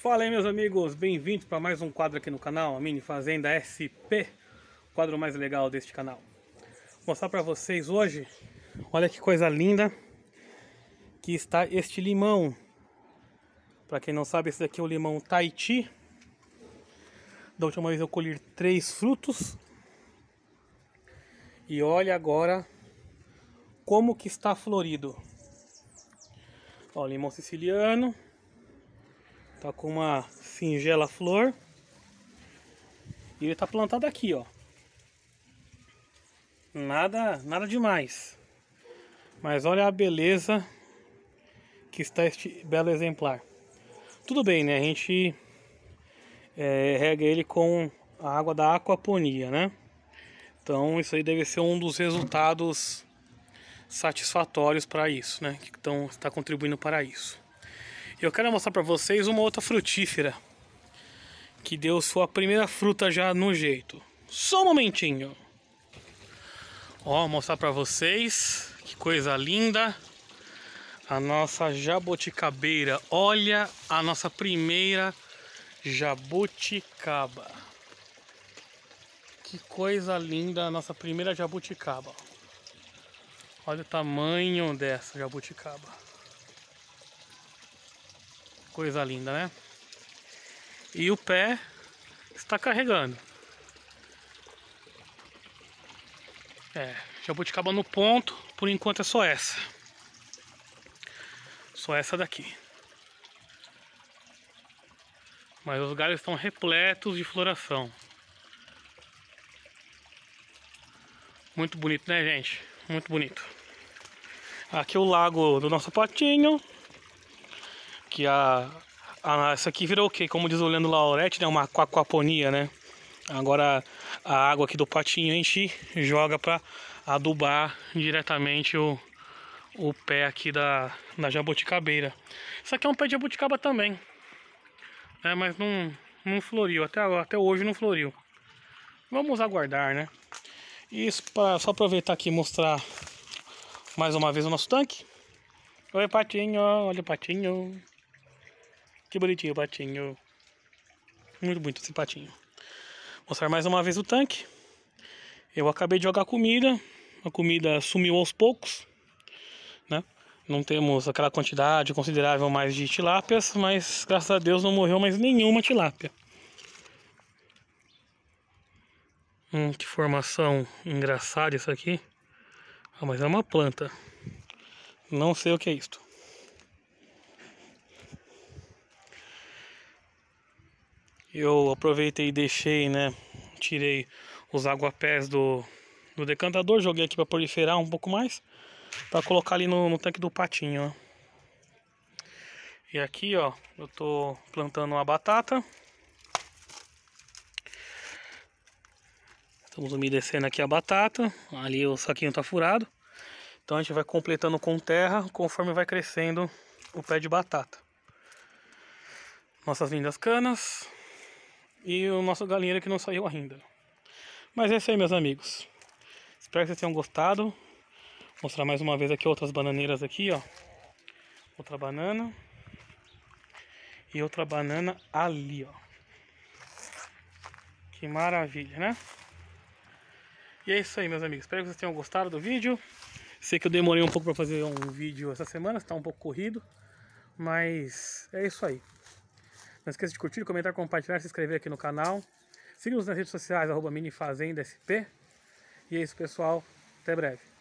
Fala aí meus amigos, bem-vindos para mais um quadro aqui no canal, a Mini Fazenda SP, o quadro mais legal deste canal. Vou mostrar para vocês hoje, olha que coisa linda que está este limão. Para quem não sabe, esse daqui é o limão Tahiti. Da última vez eu colhi três frutos. E olha agora como que está florido. Ó, limão siciliano. Tá com uma singela flor. E ele tá plantado aqui, ó. Nada, nada demais. Mas olha a beleza que está este belo exemplar. Tudo bem, né? A gente é, rega ele com a água da aquaponia, né? Então isso aí deve ser um dos resultados satisfatórios para isso, né? Que estão, está contribuindo para isso. Eu quero mostrar para vocês uma outra frutífera que deu sua primeira fruta já no jeito. Só um momentinho. Ó, mostrar para vocês que coisa linda. A nossa jabuticabeira. Olha a nossa primeira jabuticaba. Que coisa linda a nossa primeira jabuticaba. Olha o tamanho dessa jabuticaba coisa linda, né? E o pé está carregando. É, jabuticaba no ponto, por enquanto é só essa. Só essa daqui. Mas os galhos estão repletos de floração. Muito bonito, né, gente? Muito bonito. Aqui é o lago do nosso patinho que a, a isso aqui virou o quê? Como diz o Leandro Laurete, né? Uma aquaponia, né? Agora a água aqui do patinho a gente joga para adubar diretamente o, o pé aqui da, da jabuticabeira. Isso aqui é um pé de jabuticaba também. É, mas não, não floriu, até, até hoje não floriu. Vamos aguardar, né? Isso, pra, só aproveitar aqui e mostrar mais uma vez o nosso tanque. Oi, patinho, olha o patinho. Que bonitinho o patinho. Muito bonito esse patinho. Vou mostrar mais uma vez o tanque. Eu acabei de jogar comida. A comida sumiu aos poucos. Né? Não temos aquela quantidade considerável mais de tilápias, mas graças a Deus não morreu mais nenhuma tilápia. Hum, que formação engraçada isso aqui. Ah, mas é uma planta. Não sei o que é isto. eu aproveitei e deixei, né? Tirei os aguapés do, do decantador, joguei aqui para proliferar um pouco mais, para colocar ali no, no, tanque do patinho, né? E aqui, ó, eu tô plantando uma batata. Estamos umedecendo aqui a batata. Ali o saquinho tá furado. Então a gente vai completando com terra conforme vai crescendo o pé de batata. Nossas lindas canas e o nosso galinheiro que não saiu ainda. Mas é isso aí, meus amigos. Espero que vocês tenham gostado. Vou mostrar mais uma vez aqui outras bananeiras aqui, ó. Outra banana. E outra banana ali, ó. Que maravilha, né? E é isso aí, meus amigos. Espero que vocês tenham gostado do vídeo. Sei que eu demorei um pouco para fazer um vídeo essa semana, está um pouco corrido. Mas é isso aí. Não esqueça de curtir, comentar, compartilhar, se inscrever aqui no canal. Siga-nos nas redes sociais, arroba minifazendasp. E é isso, pessoal. Até breve.